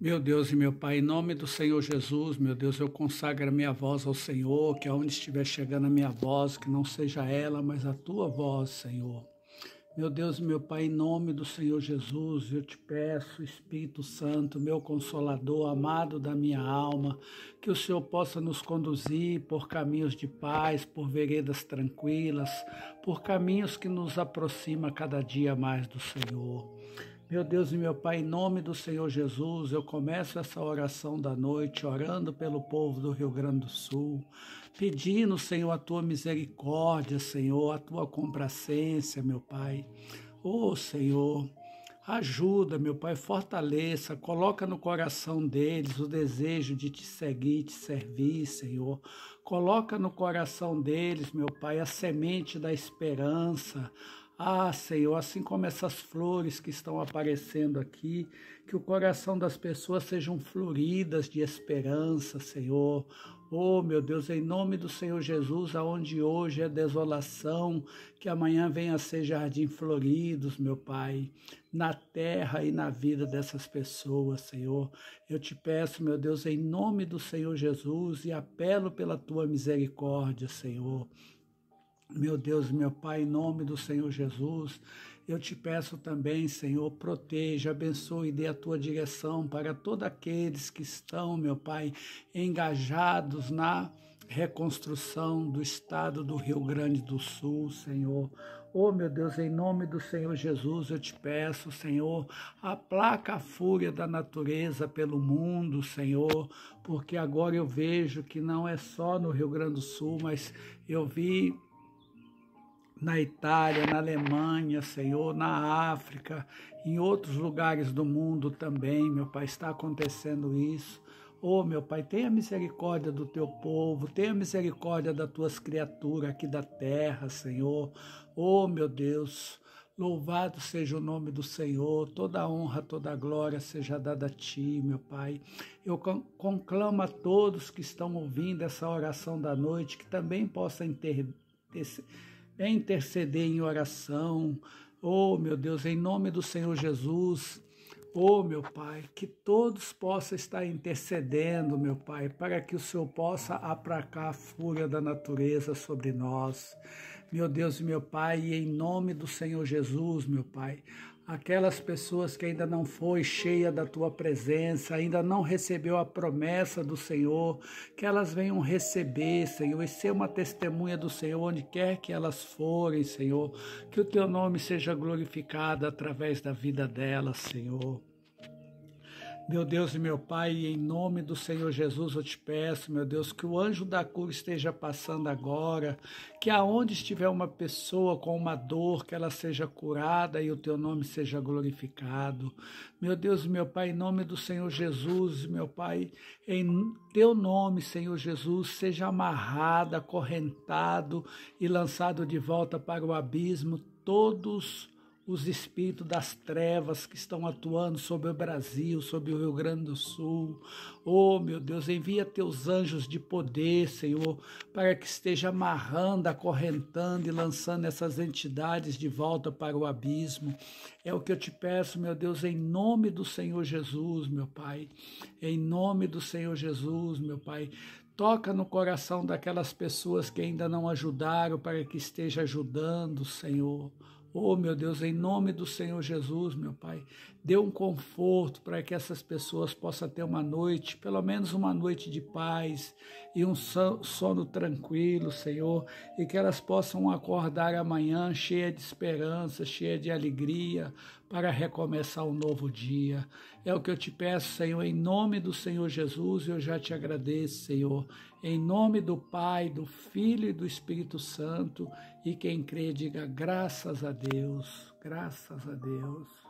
Meu Deus e meu Pai, em nome do Senhor Jesus, meu Deus, eu consagro a minha voz ao Senhor, que aonde estiver chegando a minha voz, que não seja ela, mas a tua voz, Senhor. Meu Deus e meu Pai, em nome do Senhor Jesus, eu te peço, Espírito Santo, meu consolador, amado da minha alma, que o Senhor possa nos conduzir por caminhos de paz, por veredas tranquilas, por caminhos que nos aproxima cada dia mais do Senhor. Meu Deus e meu Pai, em nome do Senhor Jesus, eu começo essa oração da noite orando pelo povo do Rio Grande do Sul, pedindo, Senhor, a tua misericórdia, Senhor, a tua complacência, meu Pai. Ô oh, Senhor, ajuda, meu Pai, fortaleça, coloca no coração deles o desejo de te seguir, te servir, Senhor. Coloca no coração deles, meu Pai, a semente da esperança, ah, Senhor, assim como essas flores que estão aparecendo aqui, que o coração das pessoas sejam floridas de esperança, Senhor. Oh, meu Deus, em nome do Senhor Jesus, aonde hoje é desolação, que amanhã venha a ser jardim floridos, meu Pai, na terra e na vida dessas pessoas, Senhor. Eu te peço, meu Deus, em nome do Senhor Jesus e apelo pela tua misericórdia, Senhor. Meu Deus, meu Pai, em nome do Senhor Jesus, eu te peço também, Senhor, proteja, abençoe e dê a tua direção para todos aqueles que estão, meu Pai, engajados na reconstrução do estado do Rio Grande do Sul, Senhor. Oh, meu Deus, em nome do Senhor Jesus, eu te peço, Senhor, aplaca a fúria da natureza pelo mundo, Senhor, porque agora eu vejo que não é só no Rio Grande do Sul, mas eu vi na Itália, na Alemanha, Senhor, na África, em outros lugares do mundo também, meu Pai, está acontecendo isso. Oh, meu Pai, tenha misericórdia do teu povo, tenha misericórdia das tuas criaturas aqui da terra, Senhor. Oh, meu Deus, Louvado seja o nome do Senhor, toda honra, toda glória seja dada a Ti, meu Pai. Eu conclamo a todos que estão ouvindo essa oração da noite que também possa interceder é interceder em oração. Oh, meu Deus, em nome do Senhor Jesus, Oh, meu Pai, que todos possam estar intercedendo, meu Pai, para que o Senhor possa aplacar a fúria da natureza sobre nós. Meu Deus e meu Pai, em nome do Senhor Jesus, meu Pai, aquelas pessoas que ainda não foi cheia da tua presença, ainda não recebeu a promessa do Senhor, que elas venham receber, Senhor, e ser uma testemunha do Senhor onde quer que elas forem, Senhor, que o teu nome seja glorificado através da vida delas, Senhor. Meu Deus e meu Pai, em nome do Senhor Jesus eu te peço, meu Deus, que o anjo da cura esteja passando agora, que aonde estiver uma pessoa com uma dor, que ela seja curada e o teu nome seja glorificado. Meu Deus e meu Pai, em nome do Senhor Jesus, meu Pai, em teu nome, Senhor Jesus, seja amarrado, acorrentado e lançado de volta para o abismo todos os espíritos das trevas que estão atuando sobre o Brasil, sobre o Rio Grande do Sul. Oh, meu Deus, envia teus anjos de poder, Senhor, para que esteja amarrando, acorrentando e lançando essas entidades de volta para o abismo. É o que eu te peço, meu Deus, em nome do Senhor Jesus, meu Pai. Em nome do Senhor Jesus, meu Pai. Toca no coração daquelas pessoas que ainda não ajudaram para que esteja ajudando, Senhor. Oh, meu Deus, em nome do Senhor Jesus, meu Pai, dê um conforto para que essas pessoas possam ter uma noite, pelo menos uma noite de paz e um sono tranquilo, Senhor, e que elas possam acordar amanhã cheia de esperança, cheia de alegria, para recomeçar um novo dia. É o que eu te peço, Senhor, em nome do Senhor Jesus, eu já te agradeço, Senhor. Em nome do Pai, do Filho e do Espírito Santo, e quem crê, diga graças a Deus, graças a Deus.